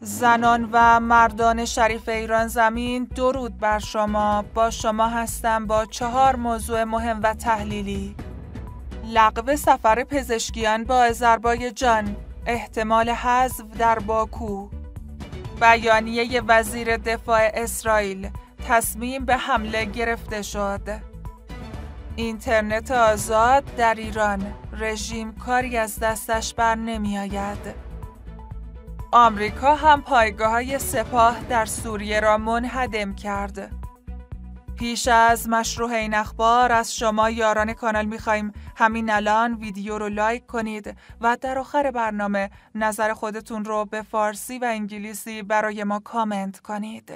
زنان و مردان شریف ایران زمین درود بر شما با شما هستم با چهار موضوع مهم و تحلیلی لغو سفر پزشکیان با آذربایجان احتمال حذف در باکو بیانیه وزیر دفاع اسرائیل تصمیم به حمله گرفته شد اینترنت آزاد در ایران رژیم کاری از دستش بر نمی آید. آمریکا هم پایگاه های سپاه در سوریه را منهدم کرد. پیش از مشروع این اخبار از شما یاران کانال میخواییم همین الان ویدیو رو لایک کنید و در آخر برنامه نظر خودتون رو به فارسی و انگلیسی برای ما کامنت کنید.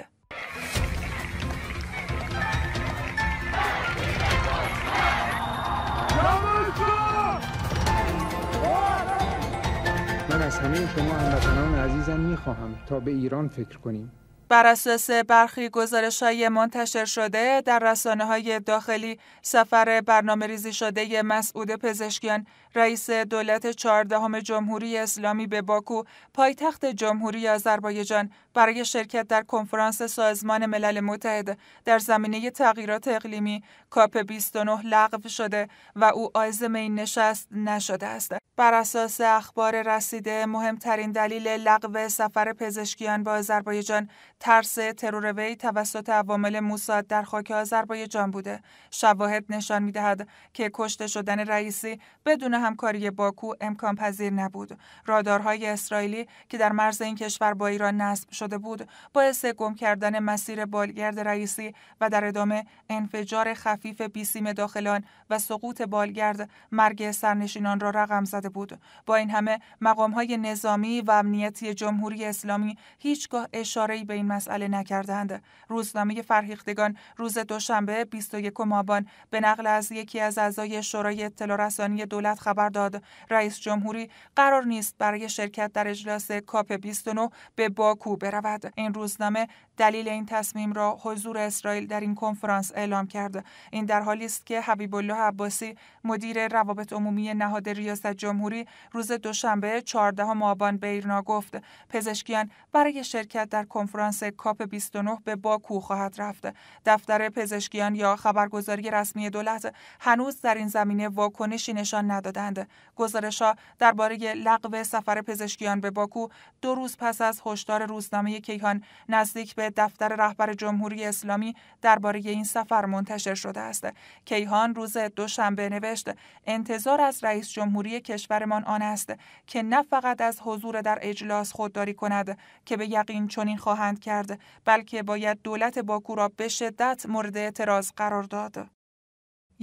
از همه شما هموطنان عزیزم میخواهم تا به ایران فکر کنیم بر اساس برخی گزارش های منتشر شده در رسانه های داخلی سفر برنامه ریزی شده مسعود پزشکیان رئیس دولت چهاردهم جمهوری اسلامی به باکو پایتخت جمهوری آذربایجان برای شرکت در کنفرانس سازمان ملل متحد در زمینه تغییرات اقلیمی کاپ 29 لغو شده و او عازم این نشست نشده است. بر اساس اخبار رسیده مهمترین دلیل لغو سفر پزشکیان با آذربایجان ترس ترور وی توسط عوامل موساد در خاک آذربایجان بوده. شواهد نشان میدهد که کشته شدن رئیسی بدون همکاری باکو امکان پذیر نبود. رادارهای اسرائیلی که در مرز این کشور با ایران نصب شده بود، باعث گم کردن مسیر بالگرد رئیسی و در ادامه انفجار خفیف بیسیم داخلان و سقوط بالگرد مرگ سرنشینان را رقم زده بود. با این همه مقامهای نظامی و امنیتی جمهوری اسلامی هیچگاه اشاره‌ای به این مسئله نکردند. روزنامه فرهیختگان روز دوشنبه 21 آبان به نقل از یکی از اعضای شورای اطلاع رسانی دولت خبر داد رئیس جمهوری قرار نیست برای شرکت در اجلاس کاپ 29 به باکو برود این روزنامه دلیل این تصمیم را حضور اسرائیل در این کنفرانس اعلام کرده این در حالی است که حبیب الله عباسی مدیر روابط عمومی نهاد ریاست جمهوری روز دوشنبه 14 آبان به ایرنا گفت پزشکیان برای شرکت در کنفرانس کاپ 29 به باکو خواهد رفت دفتر پزشکیان یا خبرگزاری رسمی دولت هنوز در این زمینه واکنشی نشان ندادند گزارشها درباره لغو سفر پزشکیان به باکو دو روز پس از هشدار روزنامه کیهان نزدیک به دفتر رهبر جمهوری اسلامی درباره این سفر منتشر شده است. کیهان روز دوشنبه نوشت انتظار از رئیس جمهوری کشورمان آن است که نه فقط از حضور در اجلاس خودداری کند که به یقین چنین خواهند کرد بلکه باید دولت باکو را به شدت مورد اعتراض قرار داد.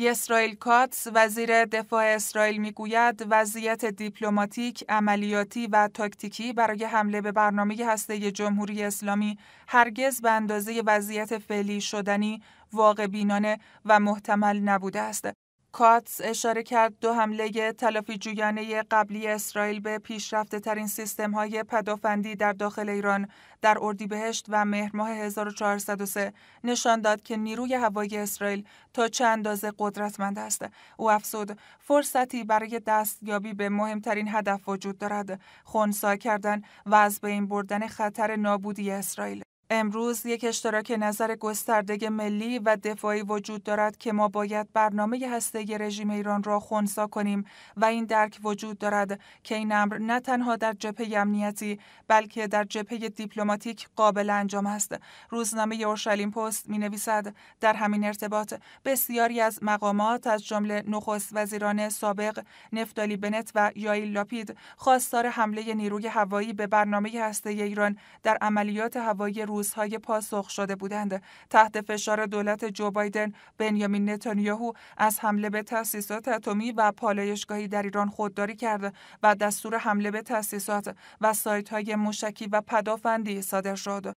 یسرائیل کاتس وزیر دفاع اسرائیل میگوید وضعیت دیپلماتیک، عملیاتی و تاکتیکی برای حمله به برنامه هسته جمهوری اسلامی هرگز به اندازه وضعیت فعلی شدنی، واقع بینانه و محتمل نبوده است. کاتس اشاره کرد دو حمله تلافی جویانه قبلی اسرائیل به پیشرفت ترین سیستم های پدافندی در داخل ایران در اردیبهشت و مهر ماه 1403 نشان داد که نیروی هوایی اسرائیل تا چه اندازه قدرتمند است. او افزود فرصتی برای دستیابی به مهمترین هدف وجود دارد خونسا کردن و از بین بردن خطر نابودی اسرائیل امروز یک اشتراک نظر گسترده ملی و دفاعی وجود دارد که ما باید برنامه هسته رژیم ایران را خونسا کنیم و این درک وجود دارد که این امر نه تنها در جبهه امنیتی بلکه در جبهه دیپلماتیک قابل انجام است روزنامه اورشلیم پست می نویسد در همین ارتباط بسیاری از مقامات از جمله نخست وزیران سابق نفتالی بنت و یایل لاپید خواستار حمله نیروی هوایی به برنامه هسته ایران در عملیات هوایی های پاسخ شده بودند تحت فشار دولت جو بایدن بنیامین نتانیاهو از حمله به تاسیسات اتمی و پالایشگاهی در ایران خودداری کرد و دستور حمله به تاسیسات و های موشکی و پدافندی صادر شد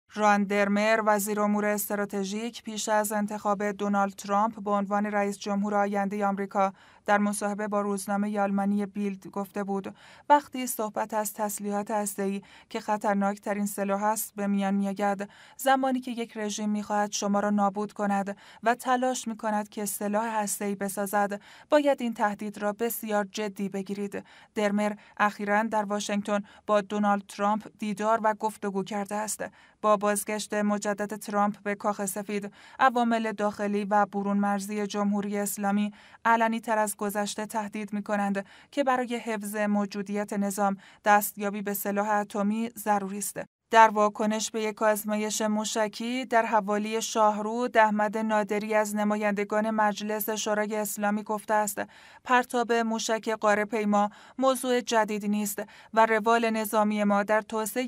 درمر وزیر امور استراتژیک پیش از انتخاب دونالد ترامپ به عنوان رئیس جمهور آینده آمریکا در مصاحبه با روزنامه آلمانی بیلد گفته بود وقتی صحبت از تسلیحات هسته‌ای که خطرناک ترین سلاح است به میان میآید زمانی که یک رژیم میخواهد شما را نابود کند و تلاش میکند که سلاح هسته‌ای بسازد باید این تهدید را بسیار جدی بگیرید درمر اخیرا در واشنگتن با دونالد ترامپ دیدار و گفتگو کرده است با بازگشت مجدد ترامپ به کاخ سفید عوامل داخلی و برون مرزی جمهوری اسلامی علنی تر از گذشته تهدید می کنند که برای حفظ موجودیت نظام دستیابی به سلاح اتمی ضروری است در واکنش به یک آزمایش موشکی در حوالی شاهرود احمد نادری از نمایندگان مجلس شورای اسلامی گفته است پرتاب موشک قاره پیما موضوع جدید نیست و روال نظامی ما در توسعه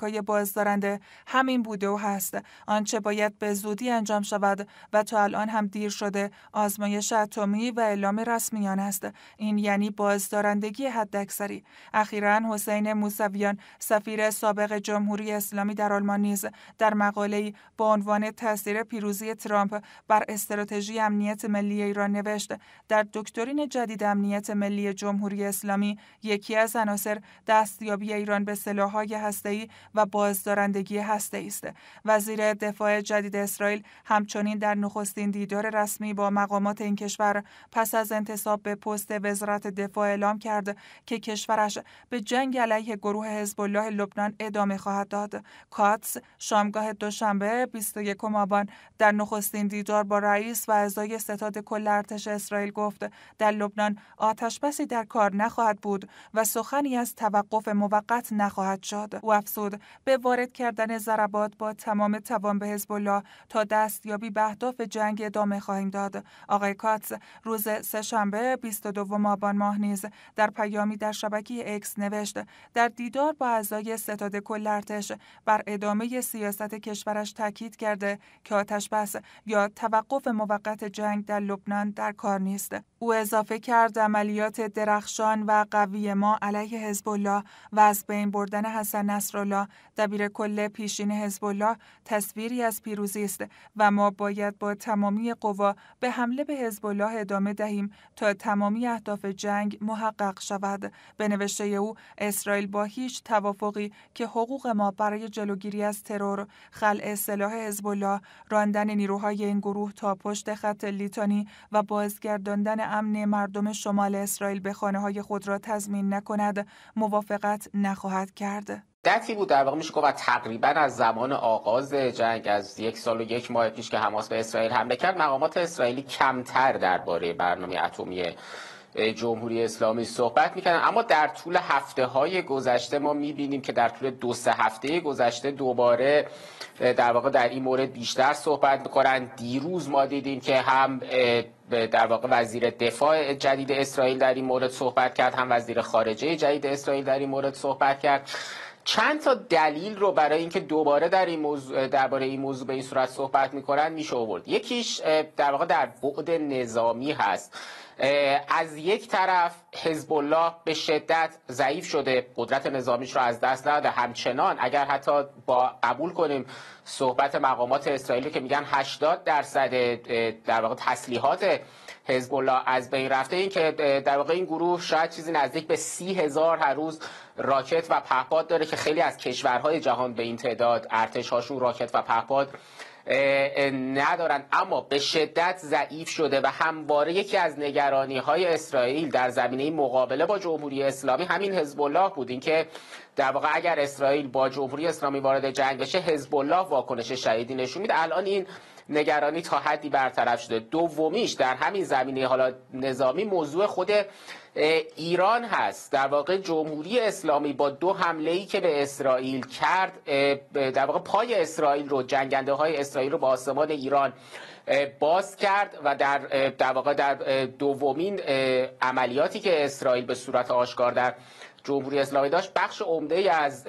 های بازدارنده همین بوده و هست آنچه باید به زودی انجام شود و تا الان هم دیر شده آزمایش اتمی و اعلام رسمیان است این یعنی بازدارندگی حداکثری اخیرا حسین موسویان سفیر سابق جمهور جمهوری اسلامی در آلمان نیز در مقاله‌ای با عنوان تاثیر پیروزی ترامپ بر استراتژی امنیت ملی ایران نوشت در دکترین جدید امنیت ملی جمهوری اسلامی یکی از عناصر دستیابی ایران به سلاح‌های هسته‌ای و بازدارندگی هسته است وزیر دفاع جدید اسرائیل همچنین در نخستین دیدار رسمی با مقامات این کشور پس از انتصاب به پست وزارت دفاع اعلام کرد که کشورش به جنگ علیه گروه حزب الله لبنان ادامه خواهد قرارداد کاتس شامگاه دوشنبه 21 آبان در نخستین دیدار با رئیس و اعضای ستاد کل ارتش اسرائیل گفت در لبنان آتشبسی در کار نخواهد بود و سخنی از توقف موقت نخواهد شد او افزود به وارد کردن ضربات با تمام توان به حزب الله تا دستیابی به اهداف جنگ ادامه خواهیم داد آقای کاتس روز سهشنبه 22 آبان ماه نیز در پیامی در شبکه اکس نوشت در دیدار با اعضای ستاد کل بر ادامه سیاست کشورش تاکید کرده که آتش بس یا توقف موقت جنگ در لبنان در کار نیست. او اضافه کرد عملیات درخشان و قوی ما علیه حزب الله و از بین بردن حسن نصرالله دبیر کل پیشین حزب الله تصویری از پیروزی است و ما باید با تمامی قوا به حمله به حزب الله ادامه دهیم تا تمامی اهداف جنگ محقق شود. به نوشته او اسرائیل با هیچ توافقی که حقوق ما برای جلوگیری از ترور خلع سلاح حزب راندن نیروهای این گروه تا پشت خط لیتانی و بازگرداندن امن مردم شمال اسرائیل به خانه های خود را تضمین نکند موافقت نخواهد کرد دتی بود در واقع میشه گفت تقریبا از زمان آغاز جنگ از یک سال و یک ماه پیش که حماس به اسرائیل حمله کرد مقامات اسرائیلی کمتر درباره برنامه اتمی جمهوری اسلامی صحبت میکردن اما در طول هفته های گذشته ما میبینیم که در طول دو سه هفته گذشته دوباره در واقع در این مورد بیشتر صحبت میکنن دیروز ما دیدیم که هم در واقع وزیر دفاع جدید اسرائیل در این مورد صحبت کرد هم وزیر خارجه جدید اسرائیل در این مورد صحبت کرد چند تا دلیل رو برای اینکه دوباره در این موضوع درباره این موضوع به این صورت صحبت میکنن میشه آورد یکیش در واقع در بعد نظامی هست از یک طرف حزب الله به شدت ضعیف شده قدرت نظامیش رو از دست نداده همچنان اگر حتی با قبول کنیم صحبت مقامات اسرائیل که میگن 80 درصد در واقع تسلیحات حزب الله از بین رفته این که در واقع این گروه شاید چیزی نزدیک به سی هزار هر روز راکت و پهپاد داره که خیلی از کشورهای جهان به این تعداد ارتش هاشون راکت و پهپاد ندارن اما به شدت ضعیف شده و همواره یکی از نگرانی های اسرائیل در زمینه مقابله با جمهوری اسلامی همین حزب الله بود که در واقع اگر اسرائیل با جمهوری اسلامی وارد جنگ بشه حزب الله واکنش شدیدی نشون میده الان این نگرانی تا حدی برطرف شده دومیش در همین زمینه حالا نظامی موضوع خود ایران هست در واقع جمهوری اسلامی با دو حمله ای که به اسرائیل کرد در واقع پای اسرائیل رو جنگنده های اسرائیل رو با آسمان ایران باز کرد و در در واقع در دومین عملیاتی که اسرائیل به صورت آشکار در جمهوری اسلامی داشت بخش عمده از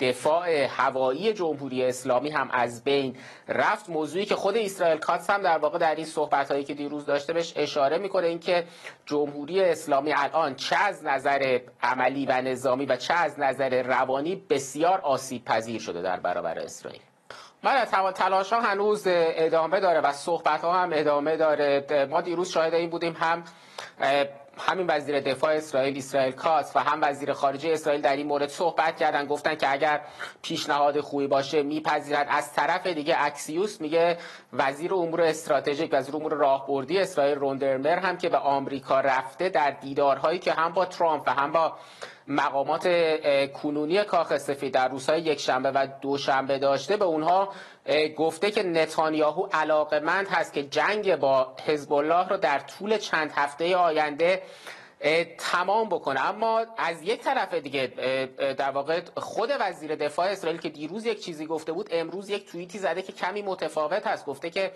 دفاع هوایی جمهوری اسلامی هم از بین رفت موضوعی که خود اسرائیل کاتس هم در واقع در این صحبت هایی که دیروز داشته بهش اشاره میکنه اینکه جمهوری اسلامی الان چه از نظر عملی و نظامی و چه از نظر روانی بسیار آسیب پذیر شده در برابر اسرائیل بله تلاش ها هنوز ادامه داره و صحبت ها هم ادامه داره ما دیروز شاهد این بودیم هم همین وزیر دفاع اسرائیل اسرائیل کاس و هم وزیر خارجه اسرائیل در این مورد صحبت کردن گفتن که اگر پیشنهاد خوبی باشه میپذیرد از طرف دیگه اکسیوس میگه وزیر امور استراتژیک وزیر امور راهبردی اسرائیل روندرمر هم که به آمریکا رفته در دیدارهایی که هم با ترامپ و هم با مقامات کنونی کاخ سفید در روزهای یک شنبه و دو شنبه داشته به اونها گفته که نتانیاهو علاقمند هست که جنگ با حزب الله رو در طول چند هفته آینده تمام بکنه اما از یک طرف دیگه در واقع خود وزیر دفاع اسرائیل که دیروز یک چیزی گفته بود امروز یک توییتی زده که کمی متفاوت هست گفته که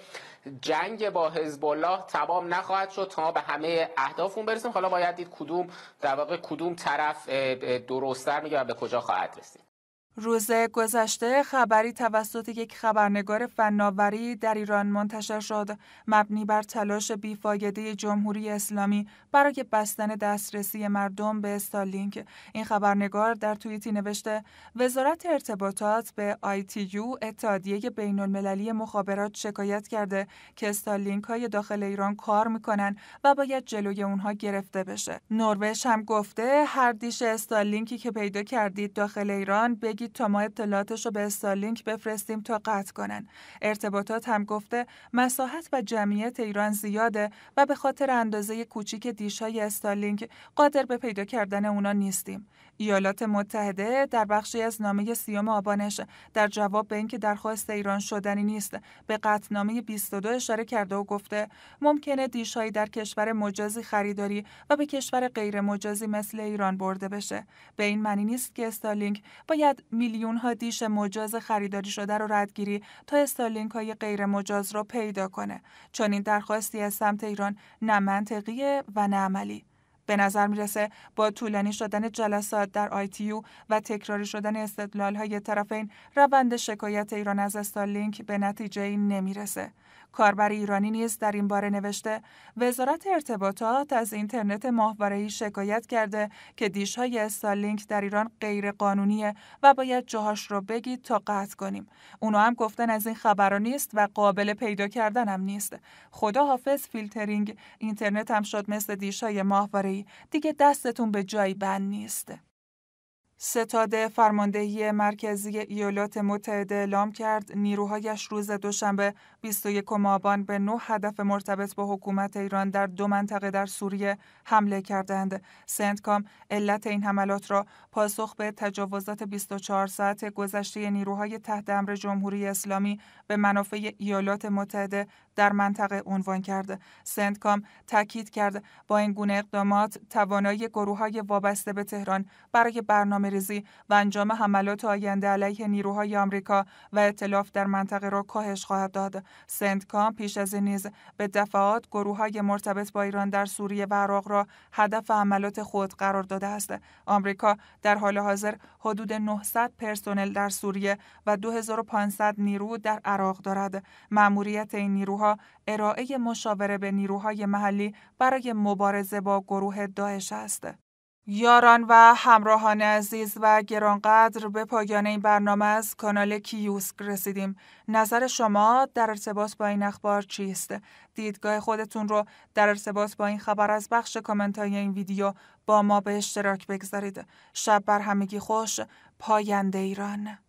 جنگ با حزب الله تمام نخواهد شد تا به همه اون برسیم حالا باید دید کدوم در واقع کدوم طرف درستتر میگه و به کجا خواهد رسید روز گذشته خبری توسط یک خبرنگار فناوری در ایران منتشر شد مبنی بر تلاش بیفایده جمهوری اسلامی برای بستن دسترسی مردم به استالینک این خبرنگار در توییتی نوشته وزارت ارتباطات به ITU اتحادیه بین المللی مخابرات شکایت کرده که استالینک های داخل ایران کار میکنن و باید جلوی اونها گرفته بشه نروژ هم گفته هر دیش استالینکی که پیدا کردید داخل ایران بگی بگید تا ما اطلاعاتش رو به استالینک بفرستیم تا قطع کنن ارتباطات هم گفته مساحت و جمعیت ایران زیاده و به خاطر اندازه کوچیک دیشای استالینک قادر به پیدا کردن اونا نیستیم ایالات متحده در بخشی از نامه سیام آبانش در جواب به اینکه درخواست ایران شدنی نیست به قطنامه 22 اشاره کرده و گفته ممکنه دیشهایی در کشور مجازی خریداری و به کشور غیر مجازی مثل ایران برده بشه به این معنی نیست که استالینگ باید میلیون ها دیش مجاز خریداری شده رو ردگیری تا استالینگ های غیر مجاز رو پیدا کنه چون این درخواستی از سمت ایران نه منطقیه و نه عملی به نظر میرسه با طولانی شدن جلسات در آیتیو و تکراری شدن استدلال های طرفین روند شکایت ایران از استالینک به نتیجه ای نمیرسه. کاربر ایرانی نیز در این باره نوشته وزارت ارتباطات از اینترنت ای شکایت کرده که دیش های استالینک در ایران غیر قانونیه و باید جاهاش رو بگید تا قطع کنیم. اونا هم گفتن از این خبرانیست نیست و قابل پیدا کردن هم نیست. خدا حافظ فیلترینگ اینترنت هم شد مثل دیش های ماهواره دیگه دستتون به جایی بند نیست. ستاد فرماندهی مرکزی ایالات متحده اعلام کرد نیروهایش روز دوشنبه 21 آبان به نه هدف مرتبط با حکومت ایران در دو منطقه در سوریه حمله کردند. سنتکام علت این حملات را پاسخ به تجاوزات 24 ساعت گذشته نیروهای تحت امر جمهوری اسلامی به منافع ایالات متحده در منطقه عنوان کرد. سنتکام تاکید کرد با این گونه اقدامات توانایی های وابسته به تهران برای برنامه ریزی و انجام حملات آینده علیه نیروهای آمریکا و اطلاف در منطقه را کاهش خواهد داد. سندکام پیش از این نیز به دفعات های مرتبط با ایران در سوریه و عراق را هدف حملات خود قرار داده است. آمریکا در حال حاضر حدود 900 پرسنل در سوریه و 2500 نیرو در عراق دارد. مأموریت این نیروها ارائه مشاوره به نیروهای محلی برای مبارزه با گروه داعش است. یاران و همراهان عزیز و گرانقدر به پایان این برنامه از کانال کیوسک رسیدیم. نظر شما در ارتباط با این اخبار چیست؟ دیدگاه خودتون رو در ارتباط با این خبر از بخش کامنت های این ویدیو با ما به اشتراک بگذارید. شب بر همگی خوش پاینده ایران.